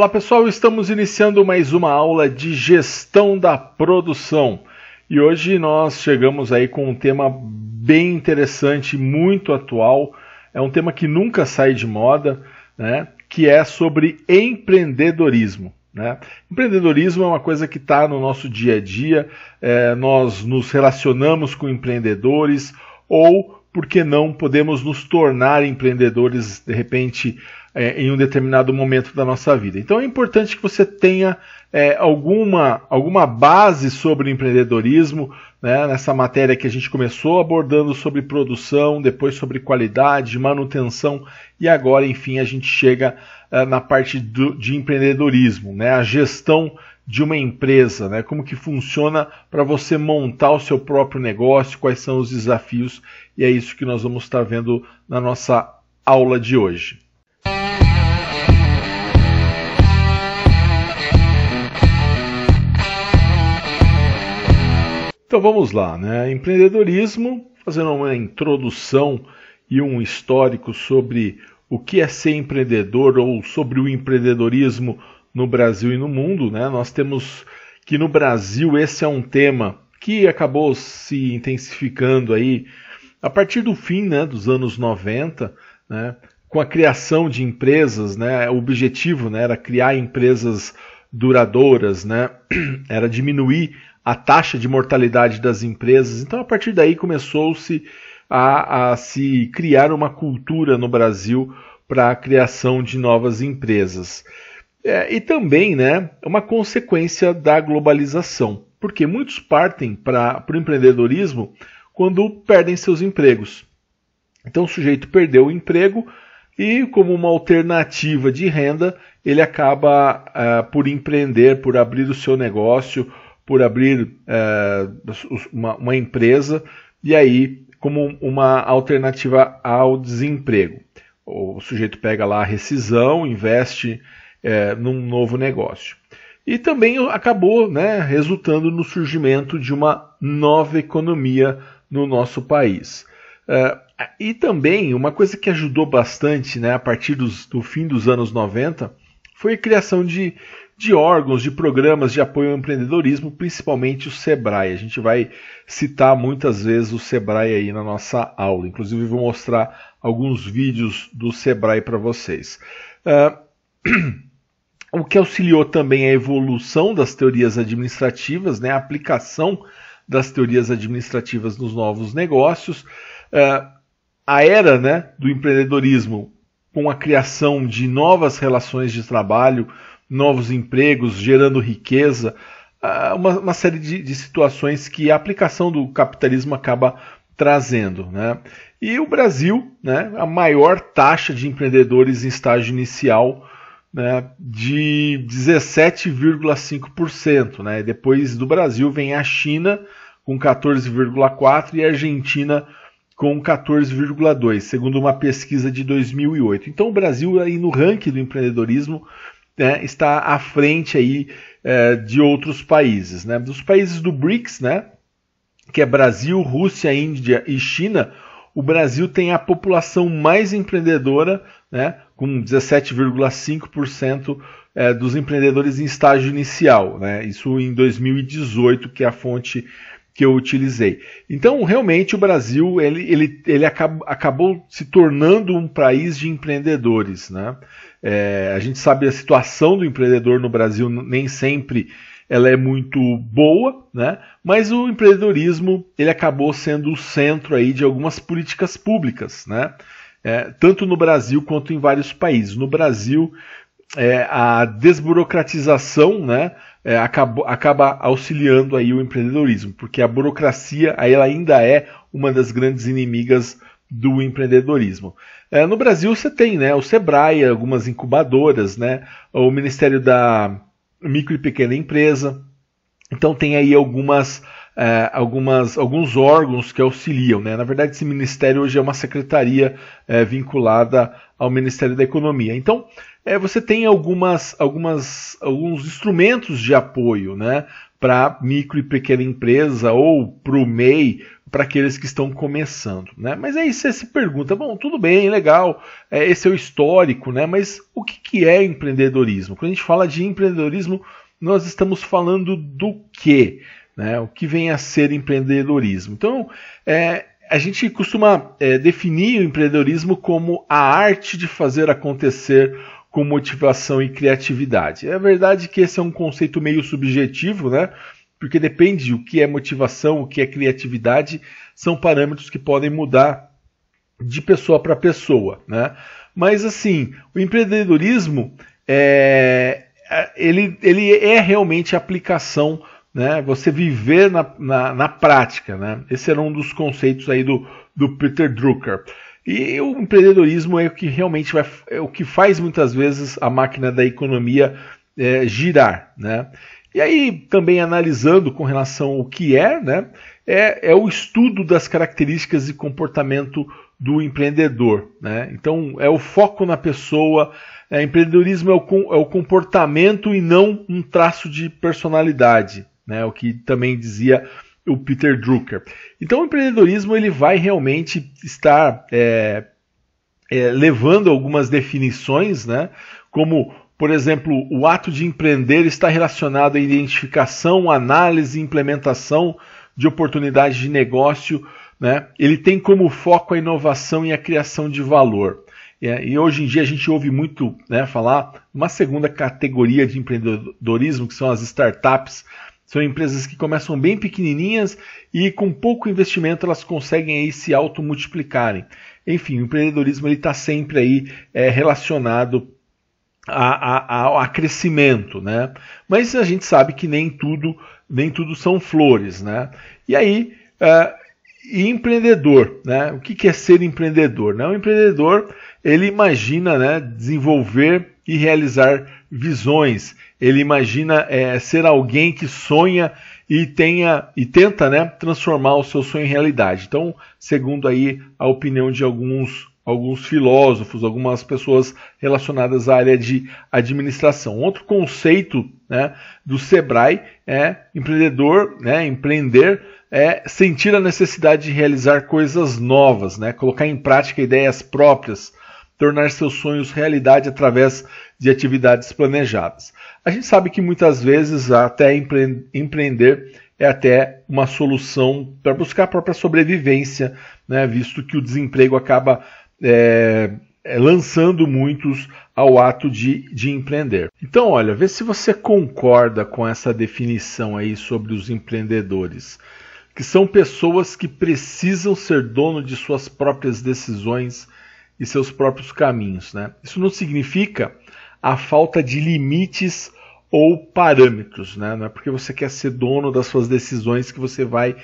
Olá pessoal, estamos iniciando mais uma aula de gestão da produção e hoje nós chegamos aí com um tema bem interessante, muito atual, é um tema que nunca sai de moda, né? que é sobre empreendedorismo. Né? Empreendedorismo é uma coisa que está no nosso dia a dia, é, nós nos relacionamos com empreendedores ou, por que não, podemos nos tornar empreendedores de repente é, em um determinado momento da nossa vida. Então é importante que você tenha é, alguma, alguma base sobre empreendedorismo, né, nessa matéria que a gente começou abordando sobre produção, depois sobre qualidade, manutenção e agora, enfim, a gente chega é, na parte do, de empreendedorismo, né, a gestão de uma empresa, né, como que funciona para você montar o seu próprio negócio, quais são os desafios e é isso que nós vamos estar vendo na nossa aula de hoje. Então vamos lá, né? Empreendedorismo, fazendo uma introdução e um histórico sobre o que é ser empreendedor ou sobre o empreendedorismo no Brasil e no mundo, né? Nós temos que no Brasil esse é um tema que acabou se intensificando aí a partir do fim, né, dos anos 90, né? Com a criação de empresas, né? O objetivo, né, era criar empresas duradouras, né? Era diminuir a taxa de mortalidade das empresas. Então, a partir daí, começou-se a, a se criar uma cultura no Brasil para a criação de novas empresas. É, e também né, uma consequência da globalização, porque muitos partem para o empreendedorismo quando perdem seus empregos. Então o sujeito perdeu o emprego e, como uma alternativa de renda, ele acaba ah, por empreender, por abrir o seu negócio por abrir é, uma, uma empresa e aí como uma alternativa ao desemprego. O sujeito pega lá a rescisão, investe é, num novo negócio. E também acabou né, resultando no surgimento de uma nova economia no nosso país. É, e também uma coisa que ajudou bastante né, a partir dos, do fim dos anos 90 foi a criação de de órgãos, de programas de apoio ao empreendedorismo, principalmente o Sebrae. A gente vai citar muitas vezes o Sebrae aí na nossa aula. Inclusive, vou mostrar alguns vídeos do Sebrae para vocês. Uh... o que auxiliou também a evolução das teorias administrativas, né, a aplicação das teorias administrativas nos novos negócios, uh, a era né, do empreendedorismo com a criação de novas relações de trabalho, novos empregos, gerando riqueza, ah, uma, uma série de, de, situações que a aplicação do capitalismo acaba trazendo. Né? E o Brasil, né, a maior taxa de empreendedores em estágio inicial né, de 17,5%. Né? Depois do Brasil vem a China com 14,4% e a Argentina com 14,2%, segundo uma pesquisa de 2008. Então o Brasil aí no ranking do empreendedorismo né, está à frente aí é, de outros países. Né? Dos países do BRICS, né, que é Brasil, Rússia, Índia e China, o Brasil tem a população mais empreendedora, né, com 17,5% é, dos empreendedores em estágio inicial. Né? Isso em 2018, que é a fonte que eu utilizei. Então, realmente, o Brasil ele, ele, ele acabou, acabou se tornando um país de empreendedores. Né? É, a gente sabe a situação do empreendedor no Brasil nem sempre ela é muito boa, né? Mas o empreendedorismo ele acabou sendo o centro aí de algumas políticas públicas, né? É, tanto no Brasil quanto em vários países. No Brasil, é, a desburocratização, né? É, acaba, acaba, auxiliando aí o empreendedorismo, porque a burocracia ela ainda é uma das grandes inimigas do empreendedorismo. É, no Brasil você tem né, o Sebrae, algumas incubadoras, né, o Ministério da Micro e Pequena Empresa. Então tem aí algumas, é, algumas, alguns órgãos que auxiliam. Né? Na verdade, esse ministério hoje é uma secretaria é, vinculada ao Ministério da Economia. Então, é, você tem algumas, algumas, alguns instrumentos de apoio, né? para micro e pequena empresa ou para o MEI, para aqueles que estão começando. Né? Mas aí você se pergunta: bom, tudo bem, legal, é, esse é o histórico, né? mas o que, que é empreendedorismo? Quando a gente fala de empreendedorismo, nós estamos falando do quê? Né? O que vem a ser empreendedorismo? Então, é, a gente costuma é, definir o empreendedorismo como a arte de fazer acontecer com motivação e criatividade. É verdade que esse é um conceito meio subjetivo, né? Porque depende o que é motivação, o que é criatividade, são parâmetros que podem mudar de pessoa para pessoa, né? Mas assim, o empreendedorismo é, é ele, ele é realmente a aplicação, né? Você viver na, na, na prática, né? Esse era um dos conceitos aí do, do Peter Drucker. E o empreendedorismo é o que realmente vai, é o que faz muitas vezes a máquina da economia é, girar, né? E aí também analisando com relação ao que é, né? É, é o estudo das características e comportamento do empreendedor, né? Então é o foco na pessoa. É, empreendedorismo é o, é o comportamento e não um traço de personalidade, né? O que também dizia o Peter Drucker. Então o empreendedorismo ele vai realmente estar é, é, levando algumas definições, né? como por exemplo, o ato de empreender está relacionado à identificação, análise e implementação de oportunidades de negócio. Né? Ele tem como foco a inovação e a criação de valor. E é, hoje em dia a gente ouve muito né, falar uma segunda categoria de empreendedorismo, que são as startups, são empresas que começam bem pequenininhas e com pouco investimento elas conseguem aí se automultiplicarem. Enfim, o empreendedorismo está sempre aí é, relacionado a, a, a, crescimento, né? Mas a gente sabe que nem tudo, nem tudo são flores, né? E aí, uh, e empreendedor, né? O que, que é ser empreendedor? Né? O empreendedor ele imagina, né, desenvolver e realizar visões. Ele imagina é, ser alguém que sonha e tenha e tenta, né, transformar o seu sonho em realidade. Então, segundo aí a opinião de alguns alguns filósofos, algumas pessoas relacionadas à área de administração. Outro conceito né, do Sebrae é empreendedor, né, empreender é sentir a necessidade de realizar coisas novas, né, colocar em prática ideias próprias, tornar seus sonhos realidade através de atividades planejadas. A gente sabe que muitas vezes até empreender é até uma solução para buscar a própria sobrevivência, né? visto que o desemprego acaba é, é, lançando muitos ao ato de, de empreender. Então, olha, vê se você concorda com essa definição aí sobre os empreendedores, que são pessoas que precisam ser dono de suas próprias decisões e seus próprios caminhos. Né? Isso não significa a falta de limites ou parâmetros, né? não é porque você quer ser dono das suas decisões que você vai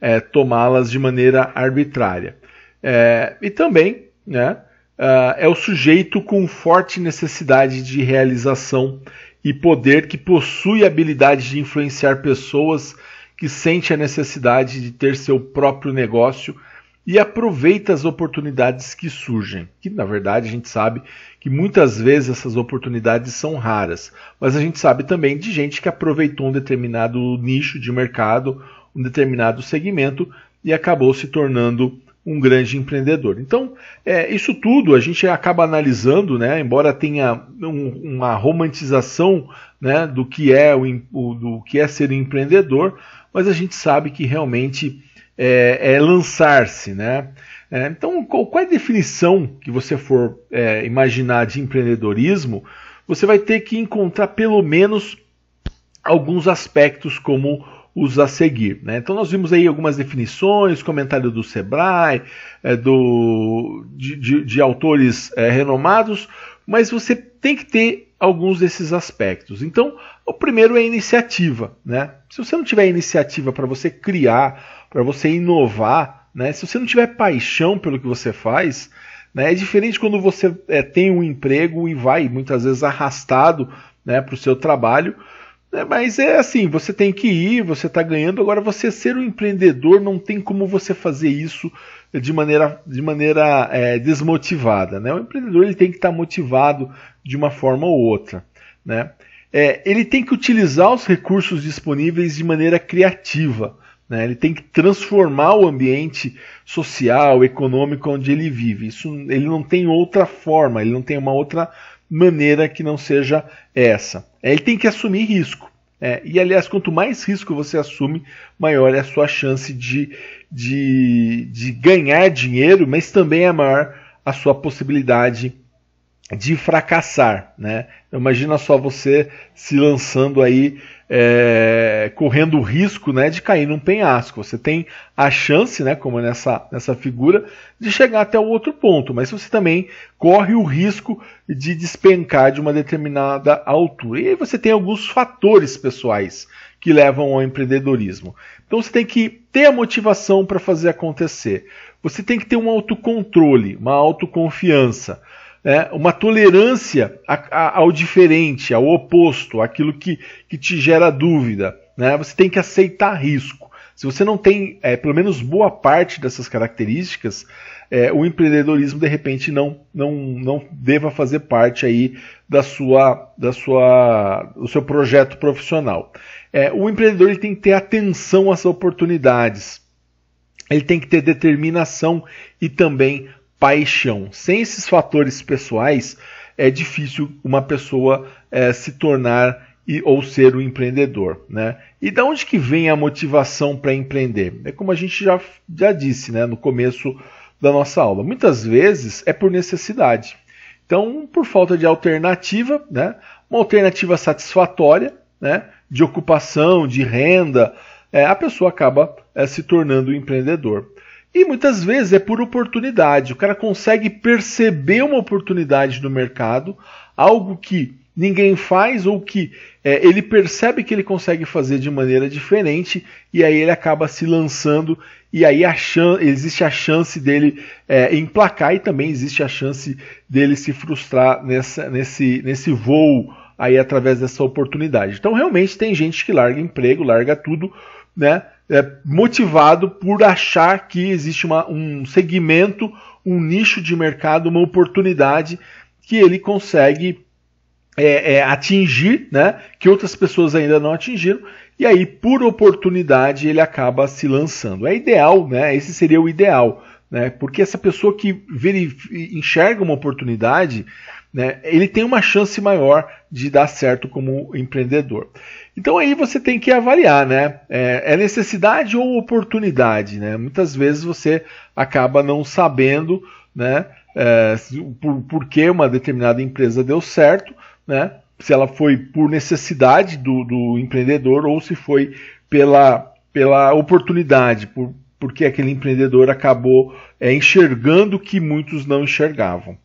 é, tomá-las de maneira arbitrária. É, e também né, ah, é o sujeito com forte necessidade de realização e poder que possui a habilidade de influenciar pessoas que sente a necessidade de ter seu próprio negócio e aproveita as oportunidades que surgem. Que na verdade a gente sabe que muitas vezes essas oportunidades são raras, mas a gente sabe também de gente que aproveitou um determinado nicho de mercado, um determinado segmento e acabou se tornando um grande empreendedor. Então, é, isso tudo a gente acaba analisando, né, embora tenha um, uma romantização né, do, que é o, o, do que é ser empreendedor, mas a gente sabe que realmente é, é lançar-se, né? É, então, qual, qual, é a definição que você for é, imaginar de empreendedorismo, você vai ter que encontrar pelo menos alguns aspectos como os a seguir. Né? Então nós vimos aí algumas definições, comentário do Sebrae, é, do, de, de, de autores é, renomados, mas você tem que ter alguns desses aspectos. Então, o primeiro é a iniciativa. Né? Se você não tiver iniciativa para você criar para você inovar, né? Se você não tiver paixão pelo que você faz, né? É diferente quando você é, tem um emprego e vai muitas vezes arrastado, né, para o seu trabalho. Né? Mas é assim, você tem que ir, você está ganhando. Agora, você ser um empreendedor não tem como você fazer isso de maneira, de maneira é, desmotivada. Né? O empreendedor ele tem que estar tá motivado de uma forma ou outra. Né? É, ele tem que utilizar os recursos disponíveis de maneira criativa. Né? Ele tem que transformar o ambiente social, econômico onde ele vive. Isso, ele não tem outra forma, ele não tem uma outra maneira que não seja essa. É, ele tem que assumir risco. É, e aliás, quanto mais risco você assume, maior é a sua chance de, de, de ganhar dinheiro, mas também é maior a sua possibilidade de fracassar. Né? Então, imagina só você se lançando aí é, correndo o risco né, de cair num penhasco. Você tem a chance, né, como nessa, nessa figura, de chegar até o outro ponto, mas você também corre o risco de despencar de uma determinada altura. E aí você tem alguns fatores pessoais que levam ao empreendedorismo. Então você tem que ter a motivação para fazer acontecer. Você tem que ter um autocontrole, uma autoconfiança. É, uma tolerância ao diferente, ao oposto, aquilo que, que te gera dúvida. Né? Você tem que aceitar risco. Se você não tem, é, pelo menos, boa parte dessas características, é, o empreendedorismo, de repente, não, não, não deva fazer parte aí da sua, da sua, do seu projeto profissional. É, o empreendedor ele tem que ter atenção às oportunidades. Ele tem que ter determinação e também paixão. Sem esses fatores pessoais, é difícil uma pessoa é, se tornar e, ou ser um empreendedor. Né? E da onde que vem a motivação para empreender? É como a gente já, já disse né, no começo da nossa aula. Muitas vezes é por necessidade. Então, por falta de alternativa, né, uma alternativa satisfatória né, de ocupação, de renda, é, a pessoa acaba é, se tornando um empreendedor. E muitas vezes é por oportunidade. O cara consegue perceber uma oportunidade no mercado, algo que ninguém faz ou que é, ele percebe que ele consegue fazer de maneira diferente e aí ele acaba se lançando e aí a chance, existe a chance dele é, emplacar e também existe a chance dele se frustrar nessa, nesse, nesse voo aí através dessa oportunidade. Então realmente tem gente que larga emprego, larga tudo, né? é, motivado por achar que existe uma, um segmento, um nicho de mercado, uma oportunidade que ele consegue é, é, atingir, né, que outras pessoas ainda não atingiram, e aí, por oportunidade, ele acaba se lançando. É ideal, né? Esse seria o ideal, né? Porque essa pessoa que enxerga uma oportunidade, né, ele tem uma chance maior de dar certo como empreendedor. Então aí você tem que avaliar, né? É, é, necessidade ou oportunidade, né? Muitas vezes você acaba não sabendo, né? É, por, por que uma determinada empresa deu certo, né? Se ela foi por necessidade do, do empreendedor ou se foi pela, pela oportunidade, por, porque aquele empreendedor acabou é, enxergando o que muitos não enxergavam.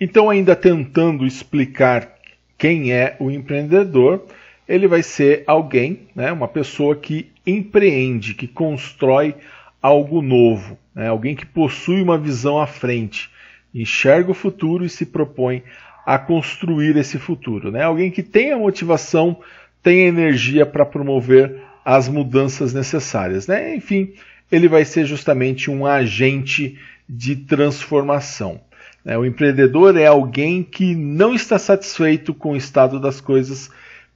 Então, ainda tentando explicar quem é o empreendedor, ele vai ser alguém, né, uma pessoa que empreende, que constrói algo novo, né, alguém que possui uma visão à frente, enxerga o futuro e se propõe a construir esse futuro. Né? Alguém que tem a motivação, tem a energia para promover as mudanças necessárias. Né? Enfim, ele vai ser justamente um agente de transformação. Né? O empreendedor é alguém que não está satisfeito com o estado das coisas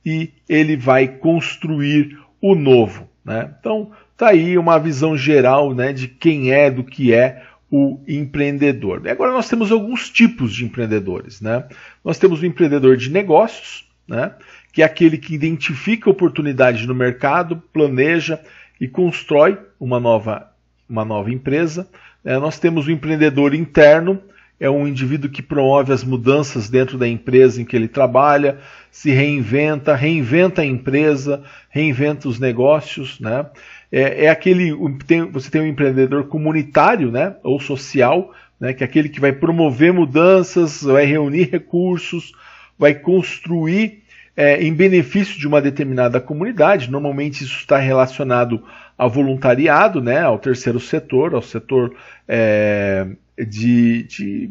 e ele vai construir o novo. Né? Então, tá aí uma visão geral né, de quem é, do que é o empreendedor. E agora nós temos alguns tipos de empreendedores. Né? Nós temos o empreendedor de negócios, né, que é aquele que identifica oportunidade no mercado, planeja e constrói uma nova, uma nova empresa. É, nós temos o empreendedor interno, é um indivíduo que promove as mudanças dentro da empresa em que ele trabalha, se reinventa, reinventa a empresa, reinventa os negócios, né? É, é aquele tem, você tem um empreendedor comunitário, né? Ou social, né? Que é aquele que vai promover mudanças, vai reunir recursos, vai construir é, em benefício de uma determinada comunidade. Normalmente isso está relacionado ao voluntariado, né, ao terceiro setor, ao setor é, de, de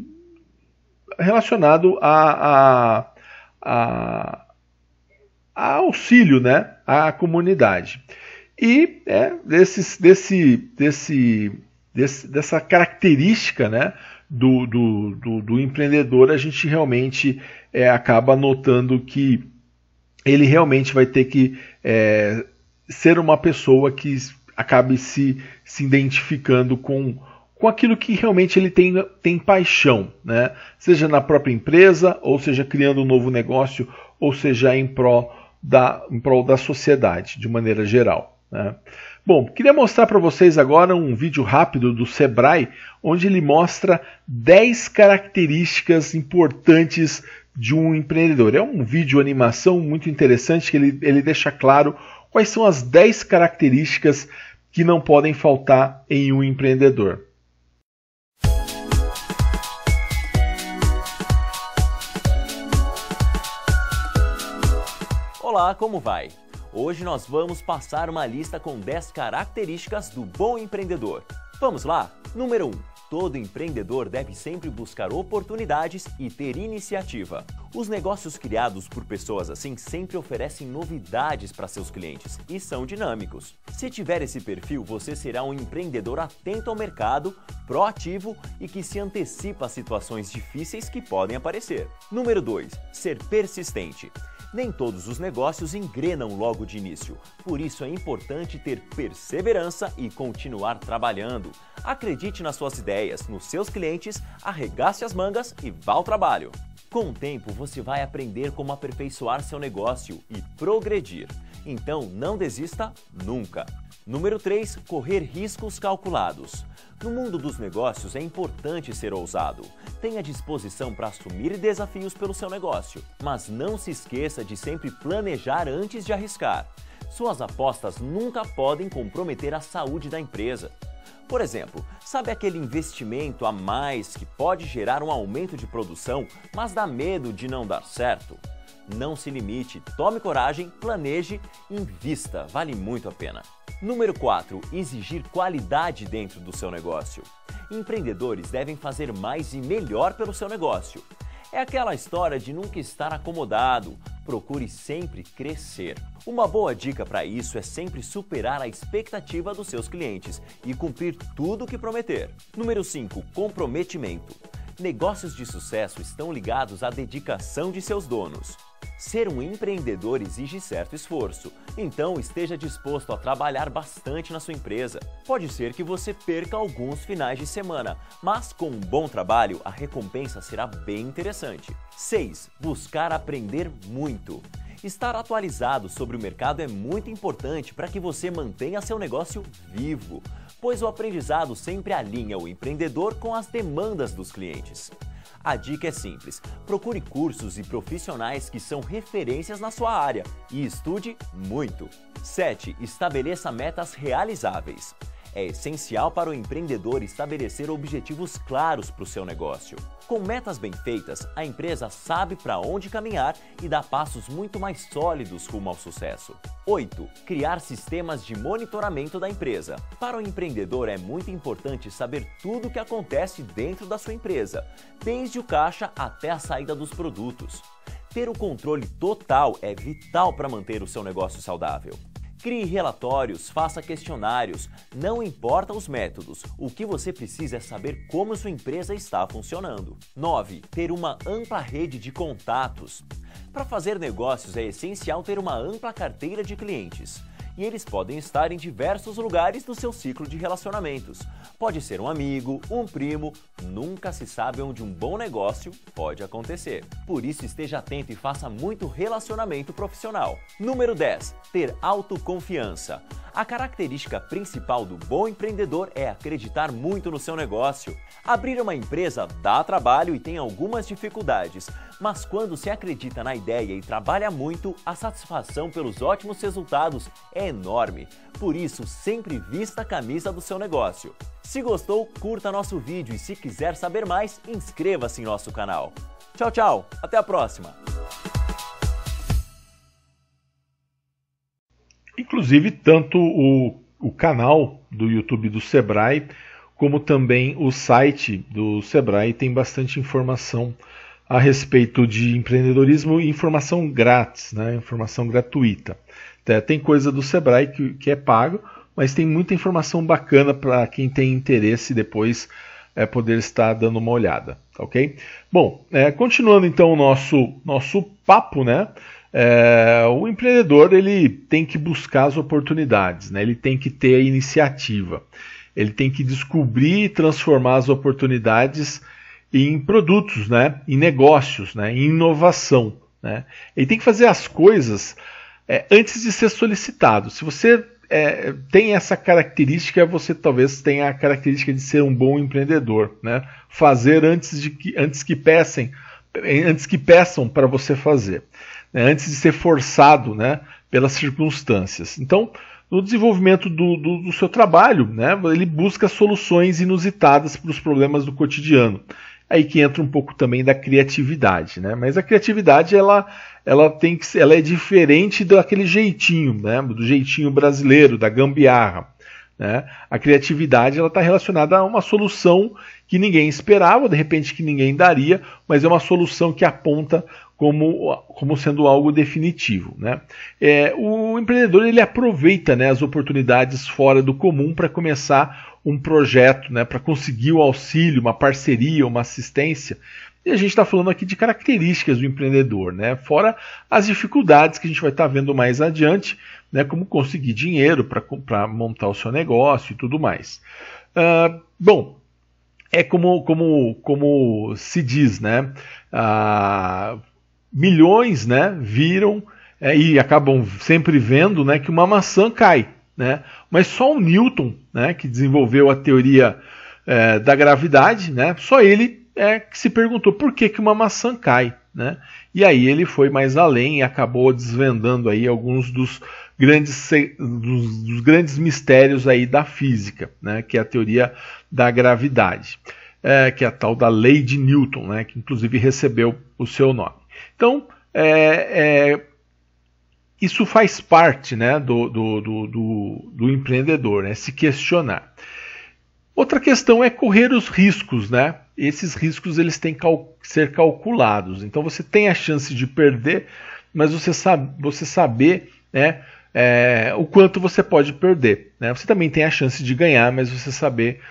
relacionado a, a, a, a, auxílio né, à comunidade. E é, desse, desse, desse, desse, dessa característica né, do, do, do, do empreendedor, a gente realmente é, acaba notando que ele realmente vai ter que é, ser uma pessoa que acabe se, se identificando com com aquilo que realmente ele tem, tem paixão, né? seja na própria empresa, ou seja criando um novo negócio, ou seja em prol da, em prol da sociedade, de maneira geral. Né? Bom, queria mostrar para vocês agora um vídeo rápido do Sebrae, onde ele mostra 10 características importantes de um empreendedor. É um vídeo animação muito interessante que ele, ele deixa claro quais são as 10 características que não podem faltar em um empreendedor. Olá, como vai? Hoje nós vamos passar uma lista com 10 características do bom empreendedor. Vamos lá? Número 1. Todo empreendedor deve sempre buscar oportunidades e ter iniciativa. Os negócios criados por pessoas assim sempre oferecem novidades para seus clientes e são dinâmicos. Se tiver esse perfil, você será um empreendedor atento ao mercado, proativo e que se antecipa a situações difíceis que podem aparecer. Número 2. Ser persistente. Nem todos os negócios engrenam logo de início. Por isso é importante ter perseverança e continuar trabalhando. Acredite nas suas ideias, nos seus clientes, arregace as mangas e vá ao trabalho. Com o tempo, você vai aprender como aperfeiçoar seu negócio e progredir. Então, não desista nunca. Número 3, correr riscos calculados. No mundo dos negócios é importante ser ousado. Tenha disposição para assumir desafios pelo seu negócio, mas não se esqueça de sempre planejar antes de arriscar. Suas apostas nunca podem comprometer a saúde da empresa. Por exemplo, sabe aquele investimento a mais que pode gerar um aumento de produção, mas dá medo de não dar certo? Não se limite, tome coragem, planeje, invista, vale muito a pena. Número 4. Exigir qualidade dentro do seu negócio. Empreendedores devem fazer mais e melhor pelo seu negócio. É aquela história de nunca estar acomodado. Procure sempre crescer. Uma boa dica para isso é sempre superar a expectativa dos seus clientes e cumprir tudo o que prometer. Número 5. Comprometimento. Negócios de sucesso estão ligados à dedicação de seus donos. Ser um empreendedor exige certo esforço, então esteja disposto a trabalhar bastante na sua empresa. Pode ser que você perca alguns finais de semana, mas com um bom trabalho a recompensa será bem interessante. 6. Buscar aprender muito. Estar atualizado sobre o mercado é muito importante para que você mantenha seu negócio vivo, pois o aprendizado sempre alinha o empreendedor com as demandas dos clientes. A dica é simples: procure cursos e profissionais que são referências na sua área e estude muito. 7. Estabeleça metas realizáveis. É essencial para o empreendedor estabelecer objetivos claros para o seu negócio. Com metas bem feitas, a empresa sabe para onde caminhar e dá passos muito mais sólidos rumo ao sucesso. 8. Criar sistemas de monitoramento da empresa. Para o empreendedor é muito importante saber tudo o que acontece dentro da sua empresa, desde o caixa até a saída dos produtos. Ter o controle total é vital para manter o seu negócio saudável. Crie relatórios, faça questionários, não importa os métodos, o que você precisa é saber como sua empresa está funcionando. 9. Ter uma ampla rede de contatos. Para fazer negócios é essencial ter uma ampla carteira de clientes e eles podem estar em diversos lugares do seu ciclo de relacionamentos. Pode ser um amigo, um primo, nunca se sabe onde um bom negócio pode acontecer. Por isso, esteja atento e faça muito relacionamento profissional. Número 10. Ter autoconfiança. A característica principal do bom empreendedor é acreditar muito no seu negócio. Abrir uma empresa dá trabalho e tem algumas dificuldades, mas quando se acredita na ideia e trabalha muito, a satisfação pelos ótimos resultados é é enorme, por isso sempre vista a camisa do seu negócio. Se gostou, curta nosso vídeo e se quiser saber mais, inscreva-se em nosso canal. Tchau, tchau, até a próxima! Inclusive, tanto o, o canal do YouTube do Sebrae, como também o site do Sebrae tem bastante informação a respeito de empreendedorismo e informação grátis, né? informação gratuita. É, tem coisa do Sebrae que, que é pago, mas tem muita informação bacana para quem tem interesse depois é, poder estar dando uma olhada, ok? Bom, é, continuando então o nosso, nosso papo, né? É, o empreendedor ele tem que buscar as oportunidades, né? ele tem que ter a iniciativa, ele tem que descobrir e transformar as oportunidades em produtos, né? em negócios, né? em inovação. Né? Ele tem que fazer as coisas é, antes de ser solicitado. Se você é, tem essa característica, você talvez tenha a característica de ser um bom empreendedor. Né? Fazer antes, de que, antes que peçam, é, antes que peçam para você fazer. Né? Antes de ser forçado né? pelas circunstâncias. Então, no desenvolvimento do, do, do seu trabalho, né? ele busca soluções inusitadas para os problemas do cotidiano aí que entra um pouco também da criatividade, né? Mas a criatividade ela ela tem que ela é diferente daquele jeitinho, né? Do jeitinho brasileiro, da gambiarra. Né? A criatividade ela está relacionada a uma solução que ninguém esperava, de repente que ninguém daria, mas é uma solução que aponta como, como sendo algo definitivo. Né? É, o empreendedor ele aproveita né, as oportunidades fora do comum para começar um projeto né, para conseguir o auxílio, uma parceria, uma assistência. E a gente está falando aqui de características do empreendedor, né? fora as dificuldades que a gente vai estar tá vendo mais adiante, né, como conseguir dinheiro para montar o seu negócio e tudo mais. Uh, bom, é como, como, como se diz, né? Ah, milhões né, viram é, e acabam sempre vendo né, que uma maçã cai. Né? Mas só o Newton, né, que desenvolveu a teoria é, da gravidade, né, só ele é que se perguntou por que, que uma maçã cai. Né? E aí ele foi mais além e acabou desvendando aí alguns dos grandes, dos, dos grandes mistérios aí da física, né, que é a teoria da gravidade. É, que é a tal da lei de Newton, né, que inclusive recebeu o seu nome. Então, é, é, isso faz parte né, do, do, do, do, empreendedor, né, se questionar. Outra questão é correr os riscos, né? Esses riscos eles têm que cal ser calculados. Então você tem a chance de perder, mas você, sabe, você saber né, é, o quanto você pode perder. Né? Você também tem a chance de ganhar, mas você saber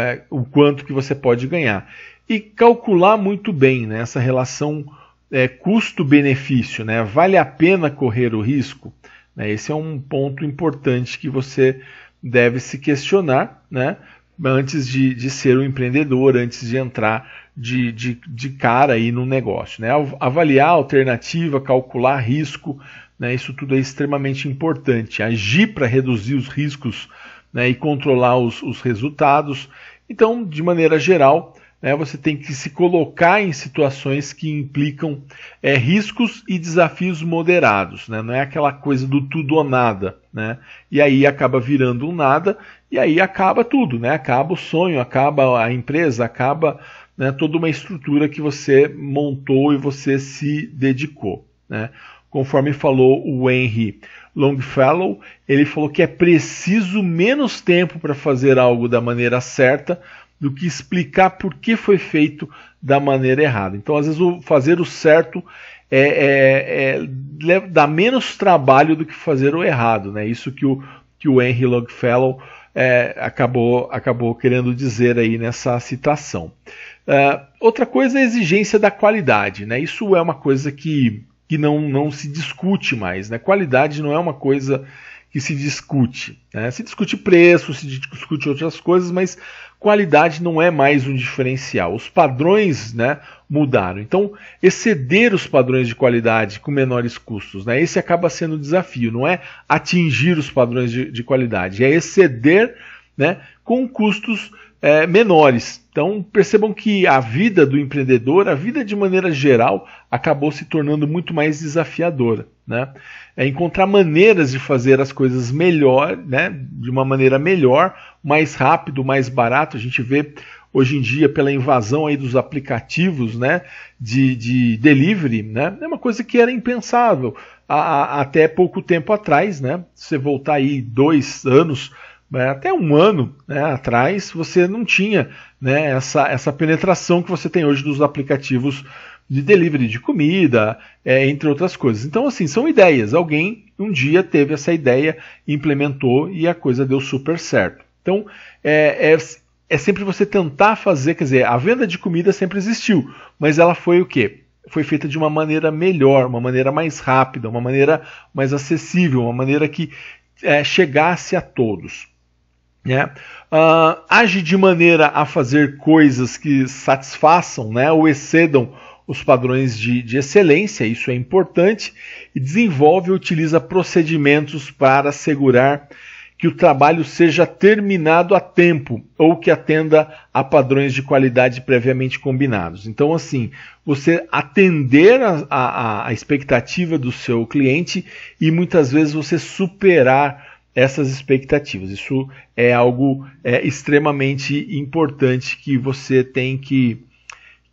é, o quanto que você pode ganhar. E calcular muito bem né, essa relação é, custo-benefício, né? Vale a pena correr o risco? Né? Esse é um ponto importante que você deve se questionar, né? Antes de, de ser um empreendedor, antes de entrar de, de, de cara aí no negócio, né? Avaliar alternativa, calcular risco, né? Isso tudo é extremamente importante. Agir para reduzir os riscos né? e controlar os, os resultados. Então, de maneira geral, né, você tem que se colocar em situações que implicam é, riscos e desafios moderados, né, não é aquela coisa do tudo ou nada. Né, e aí acaba virando um nada, e aí acaba tudo, né, acaba o sonho, acaba a empresa, acaba né, toda uma estrutura que você montou e você se dedicou. Né. Conforme falou o Henry Longfellow, ele falou que é preciso menos tempo para fazer algo da maneira certa do que explicar por que foi feito da maneira errada. Então, às vezes, o fazer o certo é, é, é, dá menos trabalho do que fazer o errado. Né? Isso que o, que o Henry Longfellow é, acabou, acabou querendo dizer aí nessa citação. Uh, outra coisa é a exigência da qualidade. Né? Isso é uma coisa que, que não, não se discute mais. Né? Qualidade não é uma coisa que se discute. Né? Se discute preço, se discute outras coisas, mas qualidade não é mais um diferencial. Os padrões né, mudaram. Então, exceder os padrões de qualidade com menores custos, né, esse acaba sendo o desafio. Não é atingir os padrões de, de qualidade, é exceder né, com custos é, menores. Então percebam que a vida do empreendedor, a vida de maneira geral, acabou se tornando muito mais desafiadora. Né? É encontrar maneiras de fazer as coisas melhor, né? de uma maneira melhor, mais rápido, mais barato. A gente vê hoje em dia pela invasão aí dos aplicativos né, de, de delivery, né, é uma coisa que era impensável a, a, até pouco tempo atrás, né? Se você voltar aí dois anos né? até um ano né, atrás você não tinha né, essa, essa penetração que você tem hoje dos aplicativos de delivery de comida, é, entre outras coisas. Então, assim, são ideias. Alguém um dia teve essa ideia, implementou e a coisa deu super certo. Então, é, é, é sempre você tentar fazer, quer dizer, a venda de comida sempre existiu, mas ela foi o quê? Foi feita de uma maneira melhor, uma maneira mais rápida, uma maneira mais acessível, uma maneira que é, chegasse a todos. Né? Uh, age de maneira a fazer coisas que satisfaçam né, ou excedam os padrões de, de excelência, isso é importante, e desenvolve e utiliza procedimentos para assegurar que o trabalho seja terminado a tempo ou que atenda a padrões de qualidade previamente combinados. Então, assim, você atender a, a, a expectativa do seu cliente e muitas vezes você superar essas expectativas. Isso é algo é, extremamente importante que você tem que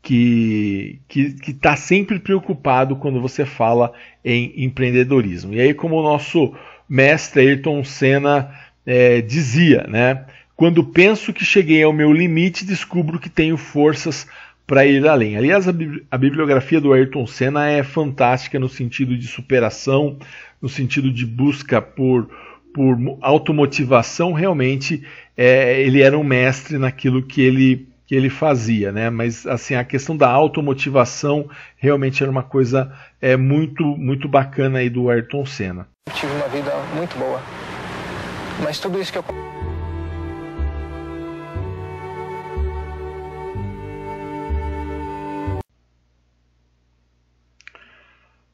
que que está sempre preocupado quando você fala em empreendedorismo. E aí, como o nosso mestre Ayrton Senna é, dizia, né? Quando penso que cheguei ao meu limite, descubro que tenho forças para ir além. Aliás, a, bi a bibliografia do Ayrton Senna é fantástica no sentido de superação, no sentido de busca por por automotivação, realmente é, ele era um mestre naquilo que ele, que ele fazia, né? Mas assim, a questão da automotivação realmente era uma coisa é, muito, muito bacana aí do Ayrton Senna. Eu tive uma vida muito boa, mas tudo isso que eu...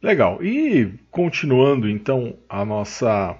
Legal. E continuando então a nossa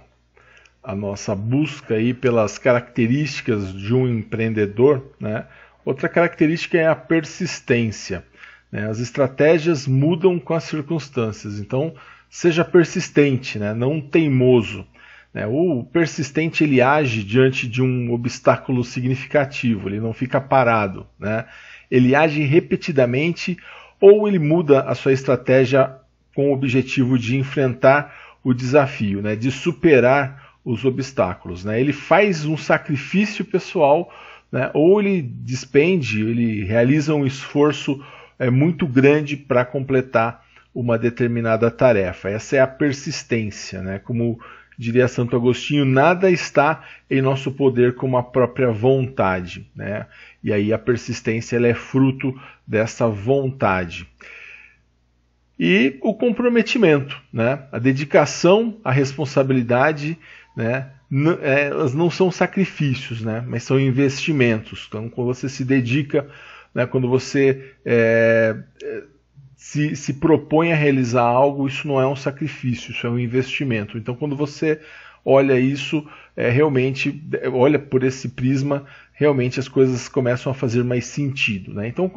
a nossa busca aí pelas características de um empreendedor, né? outra característica é a persistência. Né? As estratégias mudam com as circunstâncias, então seja persistente, né? não teimoso. Né? O persistente ele age diante de um obstáculo significativo, ele não fica parado. Né? Ele age repetidamente ou ele muda a sua estratégia com o objetivo de enfrentar o desafio, né? de superar os obstáculos. Né? Ele faz um sacrifício pessoal, né? ou ele despende, ele realiza um esforço é, muito grande para completar uma determinada tarefa. Essa é a persistência. Né? Como diria Santo Agostinho, nada está em nosso poder como a própria vontade. Né? E aí a persistência ela é fruto dessa vontade e o comprometimento, né? a dedicação, a responsabilidade né? N é, elas não são sacrifícios, né? Mas são investimentos. Então, quando você se dedica, né? quando você é, é, se, se propõe a realizar algo, isso não é um sacrifício, isso é um investimento. Então, quando você olha isso, é, realmente, olha por esse prisma, realmente as coisas começam a fazer mais sentido. Né? Então, o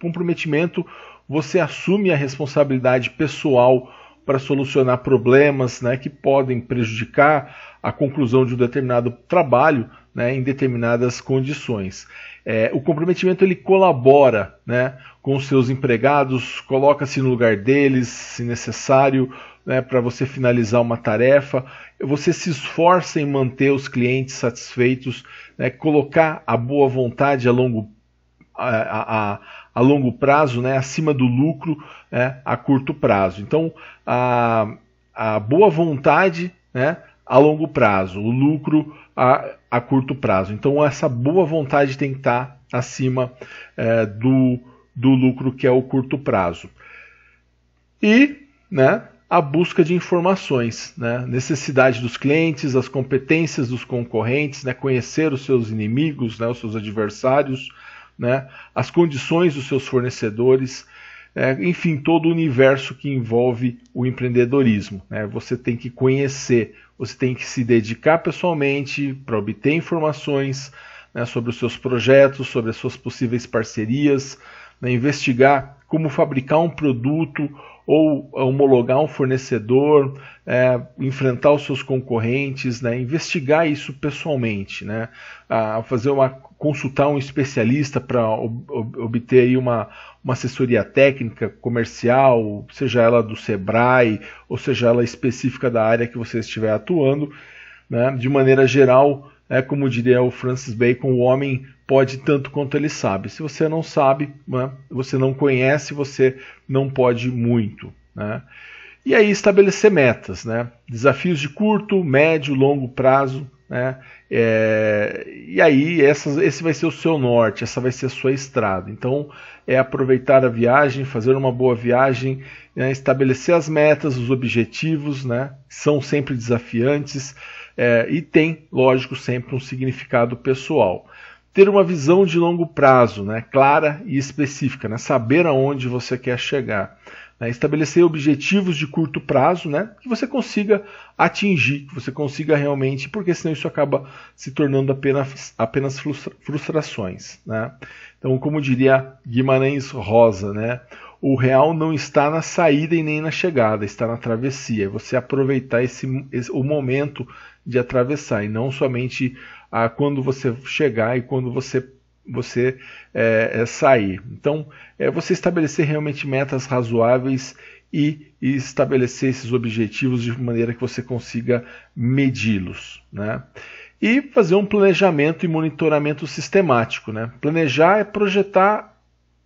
comprometimento, você assume a responsabilidade pessoal para solucionar problemas né, que podem prejudicar a conclusão de um determinado trabalho né, em determinadas condições. É, o comprometimento ele colabora né, com os seus empregados, coloca-se no lugar deles, se necessário, né, para você finalizar uma tarefa. Você se esforça em manter os clientes satisfeitos, né, colocar a boa vontade a longo a, a, a longo prazo, né, acima do lucro né, a curto prazo. Então, a, a boa vontade né, a longo prazo, o lucro a, a curto prazo. Então, essa boa vontade tem que estar acima é, do, do lucro, que é o curto prazo. E né, a busca de informações, né? necessidade dos clientes, as competências dos concorrentes, né? conhecer os seus inimigos, né? os seus adversários, né, as condições dos seus fornecedores, é, enfim, todo o universo que envolve o empreendedorismo. Né? Você tem que conhecer, você tem que se dedicar pessoalmente para obter informações né, sobre os seus projetos, sobre as suas possíveis parcerias, né, investigar como fabricar um produto ou homologar um fornecedor, é, enfrentar os seus concorrentes, né, investigar isso pessoalmente, né, a ah, fazer uma consultar um especialista para obter aí uma, uma assessoria técnica, comercial, seja ela do Sebrae, ou seja ela específica da área que você estiver atuando. Né? De maneira geral, é como diria o Francis Bacon, o homem pode tanto quanto ele sabe. Se você não sabe, né? você não conhece, você não pode muito. Né? E aí estabelecer metas, né? desafios de curto, médio, longo prazo, né? É, e aí essa, esse vai ser o seu norte, essa vai ser a sua estrada. Então é aproveitar a viagem, fazer uma boa viagem, né, estabelecer as metas, os objetivos, né, são sempre desafiantes é, e tem, lógico, sempre um significado pessoal ter uma visão de longo prazo, né, clara e específica, né, saber aonde você quer chegar. Né, estabelecer objetivos de curto prazo né, que você consiga atingir, que você consiga realmente, porque senão isso acaba se tornando apenas, apenas frustrações. Né. Então, como diria Guimarães Rosa, né, o real não está na saída e nem na chegada, está na travessia. É você aproveitar esse, esse, o momento de atravessar e não somente a quando você chegar e quando você você é, é, sair. Então, é você estabelecer realmente metas razoáveis e, e estabelecer esses objetivos de maneira que você consiga medi-los, né? E fazer um planejamento e monitoramento sistemático, né? Planejar é projetar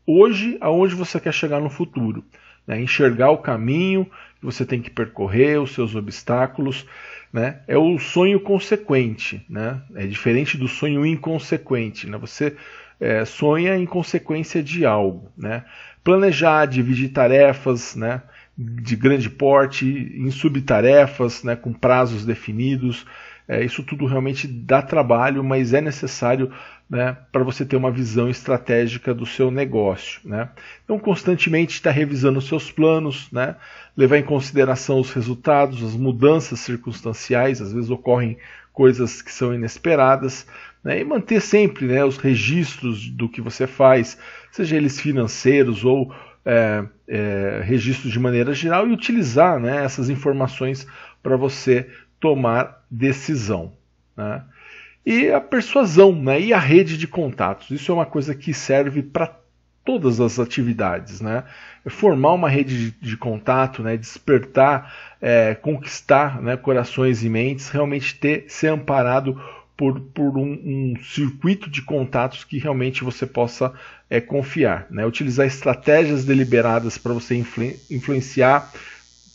hoje aonde você quer chegar no futuro, né? enxergar o caminho que você tem que percorrer, os seus obstáculos né, é o sonho consequente, né? É diferente do sonho inconsequente, né? Você é, sonha em consequência de algo, né? Planejar, dividir tarefas, né? De grande porte, em subtarefas, né? Com prazos definidos. É, isso tudo realmente dá trabalho, mas é necessário né, para você ter uma visão estratégica do seu negócio. Né? Então, constantemente está revisando os seus planos, né, levar em consideração os resultados, as mudanças circunstanciais, às vezes ocorrem coisas que são inesperadas, né? e manter sempre né, os registros do que você faz, seja eles financeiros ou é, é, registros de maneira geral, e utilizar né, essas informações para você tomar decisão. Né? E a persuasão né? e a rede de contatos. Isso é uma coisa que serve para todas as atividades. Né? Formar uma rede de, de contato, né? despertar, é, conquistar né? corações e mentes, realmente ter, ser amparado por, por um, um, circuito de contatos que realmente você possa é, confiar. Né? Utilizar estratégias deliberadas para você influ, influenciar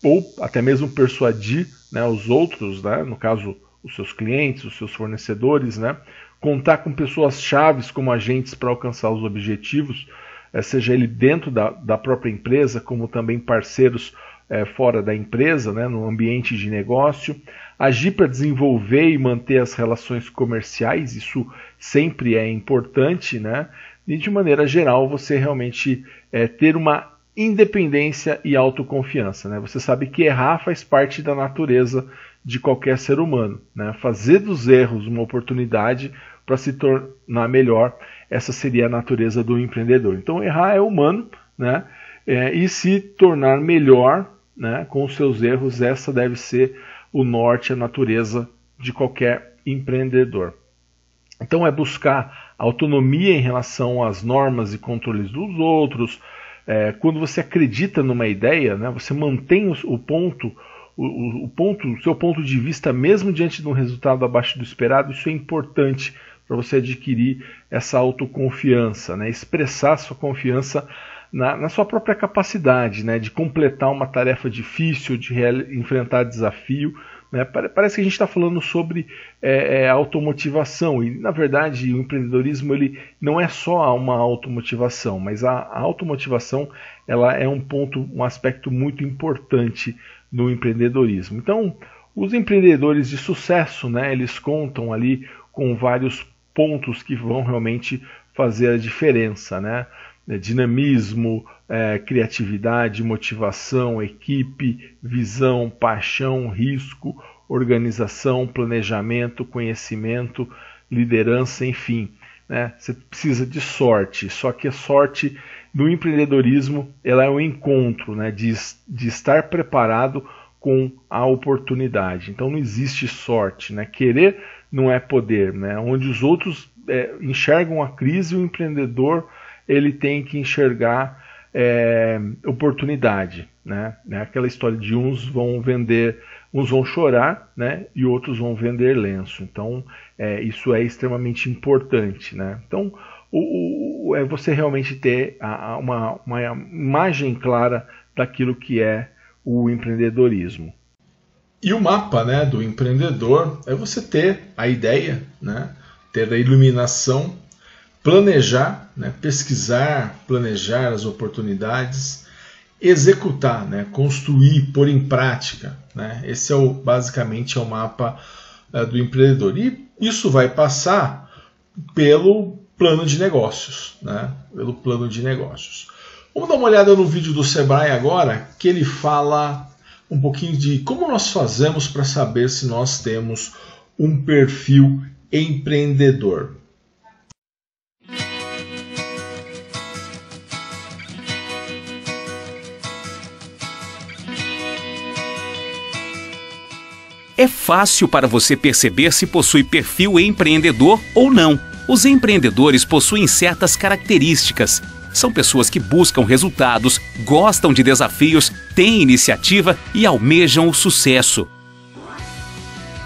ou até mesmo persuadir né, os outros, né? no caso, os seus clientes, os seus fornecedores, né? Contar com pessoas chaves como agentes para alcançar os objetivos, eh, seja ele dentro da, da própria empresa, como também parceiros é, fora da empresa, né, no ambiente de negócio, agir para desenvolver e manter as relações comerciais, isso sempre é importante, né? E de maneira geral, você realmente é, ter uma independência e autoconfiança, né? Você sabe que errar faz parte da natureza de qualquer ser humano. Né? Fazer dos erros uma oportunidade para se tornar melhor, essa seria a natureza do empreendedor. Então, errar é humano né? É, e se tornar melhor né, com os seus erros, essa deve ser o norte, a natureza de qualquer empreendedor. Então, é buscar autonomia em relação às normas e controles dos outros. É, quando você acredita numa ideia, né, você mantém o ponto o, o, ponto, o seu ponto de vista, mesmo diante de um resultado abaixo do esperado, isso é importante para você adquirir essa autoconfiança, né? expressar sua confiança na, na sua própria capacidade né? de completar uma tarefa difícil, de enfrentar desafio. Né? Parece que a gente está falando sobre é, é, automotivação e, na verdade, o empreendedorismo ele não é só uma automotivação, mas a, a automotivação ela é um ponto, um aspecto muito importante no empreendedorismo. Então, os empreendedores de sucesso, né, eles contam ali com vários pontos que vão realmente fazer a diferença, né? É, dinamismo, é, criatividade, motivação, equipe, visão, paixão, risco, organização, planejamento, conhecimento, liderança, enfim. Né? Você precisa de sorte, só que a sorte no empreendedorismo ela é um encontro né, de, de estar preparado com a oportunidade. Então não existe sorte. Né? Querer não é poder. Né? Onde os outros é, enxergam a crise, o empreendedor ele tem que enxergar é, oportunidade. Né? É aquela história de uns vão vender, uns vão chorar né? e outros vão vender lenço. Então é, isso é extremamente importante. Né? Então o, o, é você realmente ter a, a, uma, uma imagem clara daquilo que é o empreendedorismo. E o mapa né, do empreendedor é você ter a ideia, né, ter a iluminação, planejar, né, pesquisar, planejar as oportunidades, executar, né, construir, pôr em prática. Né, esse é o, basicamente é o mapa eh, do empreendedor. E isso vai passar pelo plano de negócios, né? Pelo plano de negócios. Vamos dar uma olhada no vídeo do Sebrae agora, que ele fala um pouquinho de como nós fazemos para saber se nós temos um perfil empreendedor. É fácil para você perceber se possui perfil empreendedor ou não os empreendedores possuem certas características. São pessoas que buscam resultados, gostam de desafios, têm iniciativa e almejam o sucesso.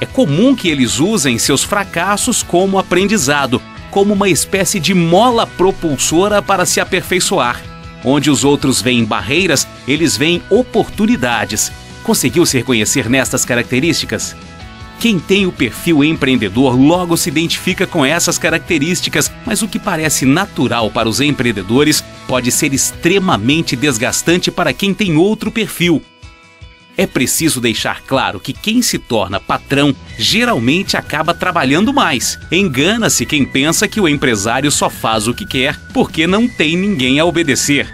É comum que eles usem seus fracassos como aprendizado, como uma espécie de mola propulsora para se aperfeiçoar. Onde os outros veem barreiras, eles veem oportunidades. Conseguiu se reconhecer nestas características? Quem tem o perfil empreendedor logo se identifica com essas características, mas o que parece natural para os empreendedores pode ser extremamente desgastante para quem tem outro perfil. É preciso deixar claro que quem se torna patrão geralmente acaba trabalhando mais. Engana-se quem pensa que o empresário só faz o que quer porque não tem ninguém a obedecer.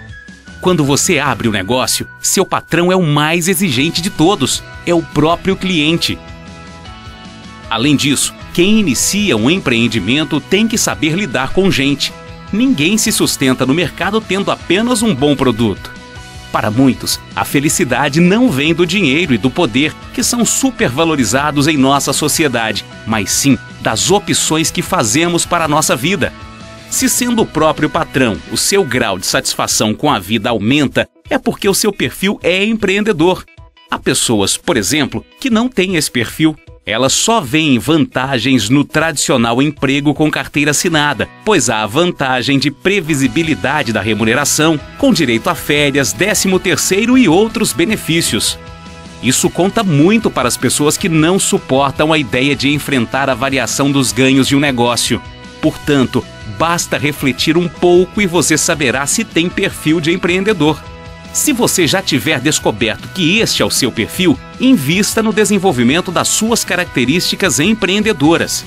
Quando você abre o um negócio, seu patrão é o mais exigente de todos, é o próprio cliente. Além disso, quem inicia um empreendimento tem que saber lidar com gente. Ninguém se sustenta no mercado tendo apenas um bom produto. Para muitos, a felicidade não vem do dinheiro e do poder, que são supervalorizados em nossa sociedade, mas sim das opções que fazemos para a nossa vida. Se sendo o próprio patrão, o seu grau de satisfação com a vida aumenta, é porque o seu perfil é empreendedor. Há pessoas, por exemplo, que não têm esse perfil elas só veem vantagens no tradicional emprego com carteira assinada, pois há a vantagem de previsibilidade da remuneração, com direito a férias, 13º e outros benefícios. Isso conta muito para as pessoas que não suportam a ideia de enfrentar a variação dos ganhos de um negócio. Portanto, basta refletir um pouco e você saberá se tem perfil de empreendedor. Se você já tiver descoberto que este é o seu perfil, invista no desenvolvimento das suas características empreendedoras.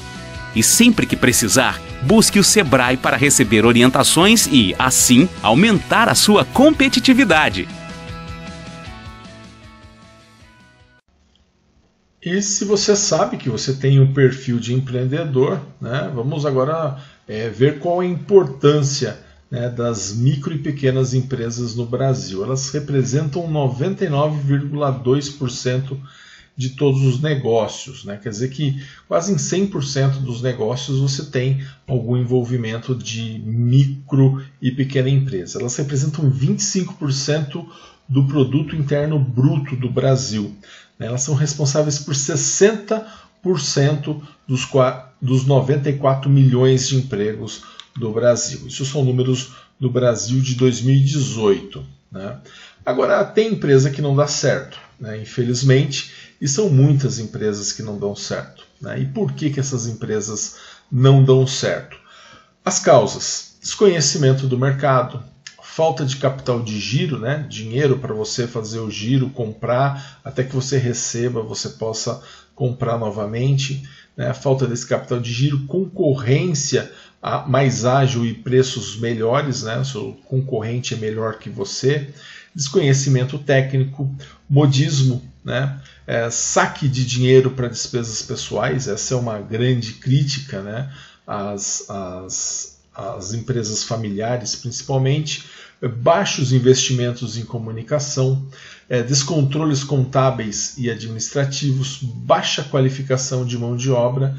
E sempre que precisar, busque o Sebrae para receber orientações e, assim, aumentar a sua competitividade. E se você sabe que você tem um perfil de empreendedor, né, vamos agora é, ver qual a importância né, das micro e pequenas empresas no Brasil. Elas representam 99,2% de todos os negócios, né? quer dizer que quase em 100% dos negócios você tem algum envolvimento de micro e pequena empresa. Elas representam 25% do produto interno bruto do Brasil. Né? Elas são responsáveis por 60% dos, dos 94 milhões de empregos do Brasil. Isso são números do Brasil de 2018. Né? Agora, tem empresa que não dá certo, né? infelizmente, e são muitas empresas que não dão certo. Né? E por que, que essas empresas não dão certo? As causas: desconhecimento do mercado, falta de capital de giro, né? dinheiro para você fazer o giro, comprar, até que você receba, você possa comprar novamente, né? falta desse capital de giro, concorrência mais ágil e preços melhores, né? seu concorrente é melhor que você, desconhecimento técnico, modismo, né? É, saque de dinheiro para despesas pessoais, essa é uma grande crítica né? às, as as empresas familiares, principalmente, baixos investimentos em comunicação, é, descontroles contábeis e administrativos, baixa qualificação de mão de obra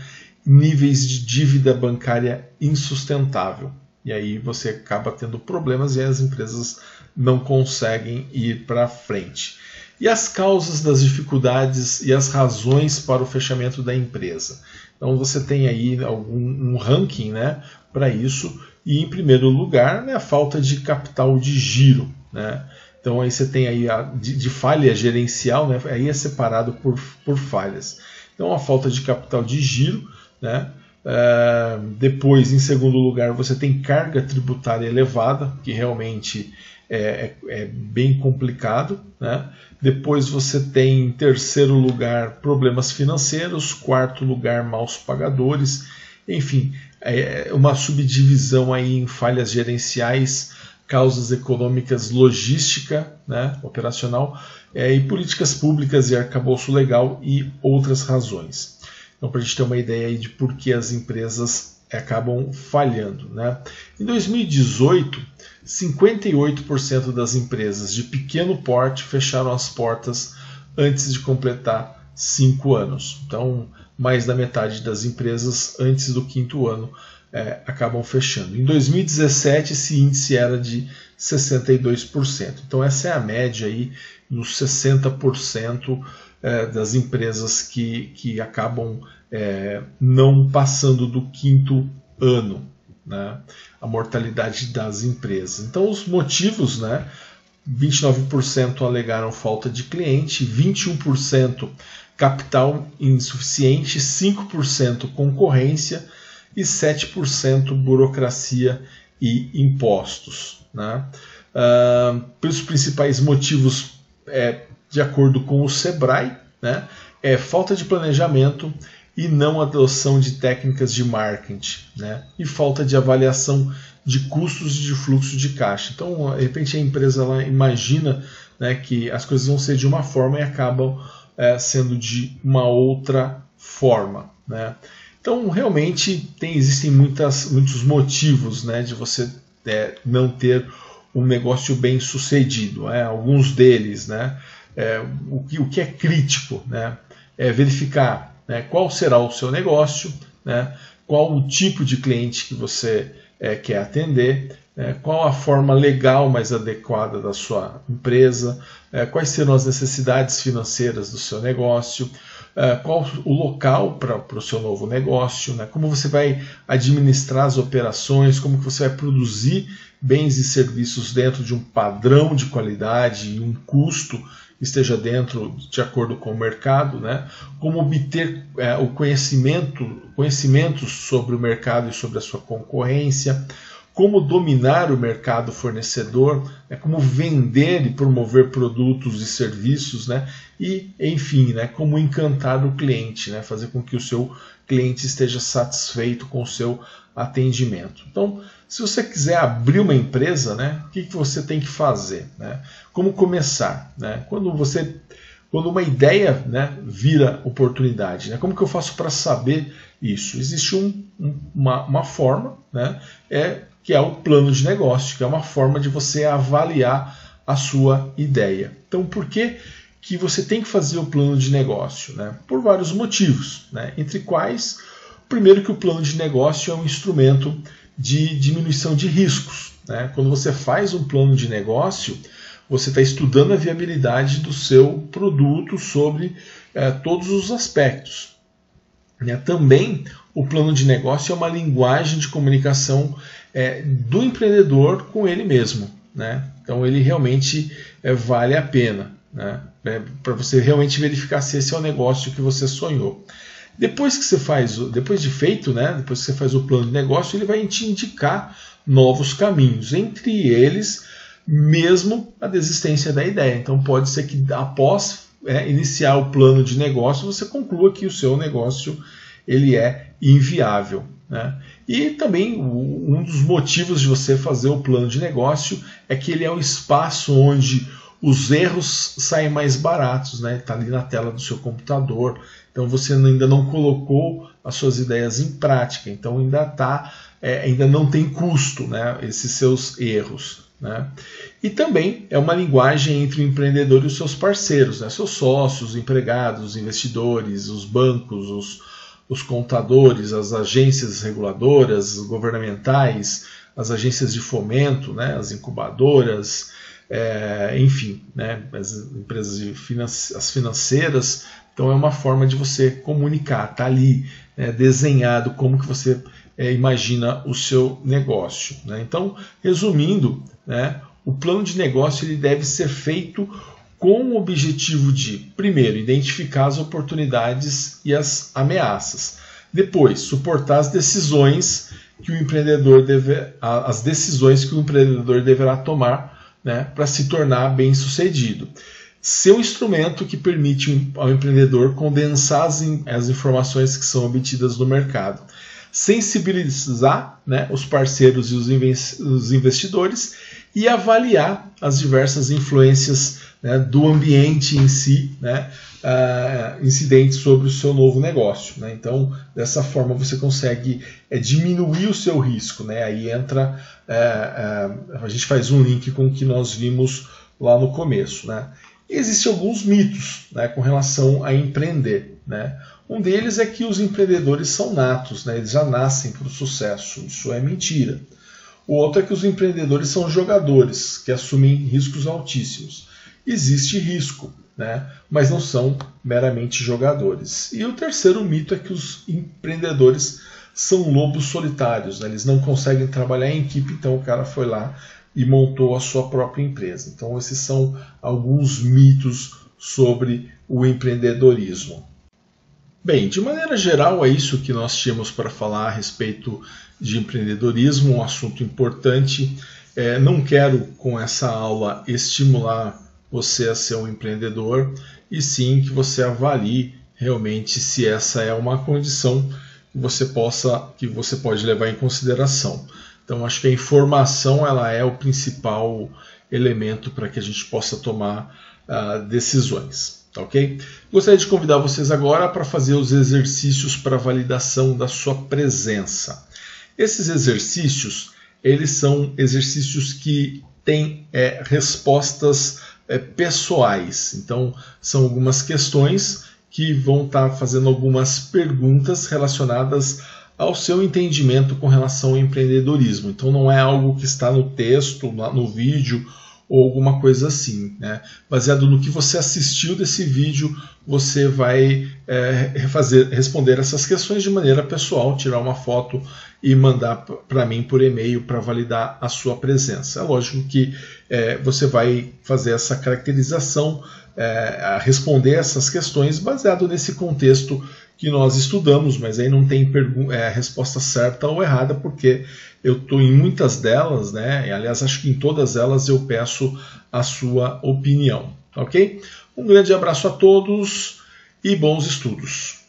níveis de dívida bancária insustentável. E aí você acaba tendo problemas e as empresas não conseguem ir para frente. E as causas das dificuldades e as razões para o fechamento da empresa. Então você tem aí algum um ranking né, para isso. E em primeiro lugar, né, a falta de capital de giro. Né? Então aí você tem aí a, de, de falha gerencial, né, aí é separado por, por falhas. Então a falta de capital de giro né? Eh, depois, em segundo lugar, você tem carga tributária elevada, que realmente é, é, é bem complicado. Né? Depois você tem, em terceiro lugar, problemas financeiros. Quarto lugar, maus pagadores. Enfim, é, é uma subdivisão aí em falhas gerenciais, causas econômicas, logística né, operacional eh, e políticas públicas e arcabouço legal e outras razões. Então, para a gente ter uma ideia de por que as empresas eh, acabam falhando. Né? Em 2018, 58% das empresas de pequeno porte fecharam as portas antes de completar cinco anos. Então, mais da metade das empresas antes do quinto ano é, acabam fechando. Em 2017, esse índice era de 62%. Então, essa é a média aí, nos 60% é, das empresas que, que acabam é, não passando do quinto ano, né? a mortalidade das empresas. Então, os motivos, né? 29% alegaram falta de cliente, 21% capital insuficiente, 5% concorrência e 7% burocracia e impostos. Né? Uh, ah, os principais motivos é, de acordo com o SEBRAE, né, é falta de planejamento e não adoção de técnicas de marketing, né, e falta de avaliação de custos e de fluxo de caixa. Então, de repente, a empresa ela imagina né, que as coisas vão ser de uma forma e acabam é, sendo de uma outra forma. Né. Então, realmente, tem, existem muitas, muitos motivos né, de você é, não ter um negócio bem sucedido. Né? Alguns deles, né? é, o, que, o que é crítico, né? É verificar né, qual será o seu negócio, né, qual o tipo de cliente que você é, quer atender, é, qual a forma legal mais adequada da sua empresa, é, quais serão as necessidades financeiras do seu negócio, é, qual o local para o seu novo negócio, né? como você vai administrar as operações, como que você vai produzir bens e serviços dentro de um padrão de qualidade e um custo esteja dentro de acordo com o mercado, né? como obter é, o conhecimento, conhecimentos sobre o mercado e sobre a sua concorrência, como dominar o mercado fornecedor, né, como vender e promover produtos e serviços, né, e enfim, né, como encantar o cliente, né, fazer com que o seu cliente esteja satisfeito com o seu atendimento. Então, se você quiser abrir uma empresa, né, o que, que você tem que fazer? Né? Como começar? Né? Quando você quando uma ideia né, vira oportunidade. Né? Como que eu faço para saber isso? Existe um, um, uma, uma, forma, né, é que é o plano de negócio, que é uma forma de você avaliar a sua ideia. Então, por que, que você tem que fazer o plano de negócio? Né? Por vários motivos, né? entre quais, primeiro, que o plano de negócio é um instrumento de diminuição de riscos. Né? Quando você faz um plano de negócio, você está estudando a viabilidade do seu produto sobre eh, todos os aspectos. Né? Também, o plano de negócio é uma linguagem de comunicação é, do empreendedor com ele mesmo. Né? Então ele realmente é, vale a pena né? é, para você realmente verificar se esse é o negócio que você sonhou. Depois que você faz, depois de feito, né? depois que você faz o plano de negócio, ele vai te indicar novos caminhos, entre eles mesmo a desistência da ideia. Então pode ser que após é, iniciar o plano de negócio você conclua que o seu negócio ele é inviável. Né? E também um dos motivos de você fazer o plano de negócio é que ele é um espaço onde os erros saem mais baratos, né? Está ali na tela do seu computador, então você ainda não colocou as suas ideias em prática, então ainda tá, é, ainda não tem custo, né? Esses seus erros, né? E também é uma linguagem entre o empreendedor e os seus parceiros, né? Seus sócios, empregados, investidores, os bancos, os os contadores, as agências reguladoras, governamentais, as agências de fomento, né, as incubadoras, é, enfim, né, as empresas finan as financeiras. Então é uma forma de você comunicar, tá ali né, desenhado como que você é, imagina o seu negócio. Né? Então, resumindo, né, o plano de negócio ele deve ser feito com o objetivo de, primeiro, identificar as oportunidades e as ameaças. Depois, suportar as decisões que o empreendedor deve, as decisões que o empreendedor deverá tomar né, para se tornar bem sucedido. Ser um instrumento que permite ao empreendedor condensar as, as informações que são obtidas no mercado, sensibilizar né, os parceiros e os investidores e avaliar as diversas influências né, do ambiente em si, né, uh, ah, incidentes sobre o seu novo negócio. Né? Então, dessa forma você consegue é, diminuir o seu risco. Né? Aí entra, é, é, a gente faz um link com o que nós vimos lá no começo. Né? Existem alguns mitos né, com relação a empreender. Né? Um deles é que os empreendedores são natos, né? eles já nascem para o sucesso. Isso é mentira. O outro é que os empreendedores são jogadores que assumem riscos altíssimos existe risco, né? mas não são meramente jogadores. E o terceiro mito é que os empreendedores são lobos solitários, né? eles não conseguem trabalhar em equipe, então o cara foi lá e montou a sua própria empresa. Então, esses são alguns mitos sobre o empreendedorismo. Bem, de maneira geral, é isso que nós tínhamos para falar a respeito de empreendedorismo, um assunto importante. É, não quero, com essa aula, estimular você a ser um empreendedor, e sim que você avalie realmente se essa é uma condição que você possa que você pode levar em consideração. Então acho que a informação ela é o principal elemento para que a gente possa tomar uh, decisões, tá ok? Gostaria de convidar vocês agora para fazer os exercícios para validação da sua presença. Esses exercícios eles são exercícios que têm é, respostas é, pessoais. Então, são algumas questões que vão estar tá fazendo algumas perguntas relacionadas ao seu entendimento com relação ao empreendedorismo. Então, não é algo que está no texto, no vídeo ou alguma coisa assim. Né? Baseado no que você assistiu desse vídeo, você vai é, fazer, responder essas questões de maneira pessoal, tirar uma foto e mandar para mim por e-mail para validar a sua presença. É lógico que é, você vai fazer essa caracterização, é, responder essas questões baseado nesse contexto que nós estudamos, mas aí não tem é, resposta certa ou errada, porque eu estou em muitas delas, né? E, aliás, acho que em todas elas eu peço a sua opinião, ok? Um grande abraço a todos e bons estudos!